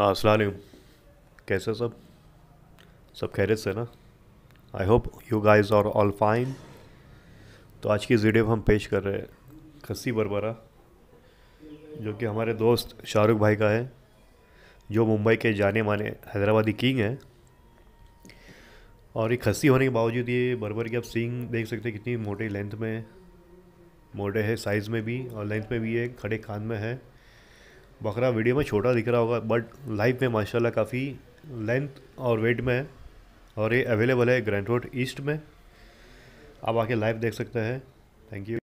हाँ असलम कैसे सब सब खैरियत से ना आई होप यू गाइज और ऑल फाइन तो आज की वीडियो हम पेश कर रहे हैं खस्सी बरबरा जो कि हमारे दोस्त शाहरुख भाई का है जो मुंबई के जाने माने हैदराबादी किंग है और ये खस्सी होने के बावजूद ये बरबर की आप सींग देख सकते हैं कितनी मोटे लेंथ में मोटे है साइज़ में भी और लेंथ में भी ये खड़े खान में है बकरा वीडियो में छोटा दिख रहा होगा बट लाइव में माशाल्लाह काफ़ी लेंथ और वेट में है और ये अवेलेबल है ग्रैंड रोड ईस्ट में आप आके लाइव देख सकते हैं थैंक यू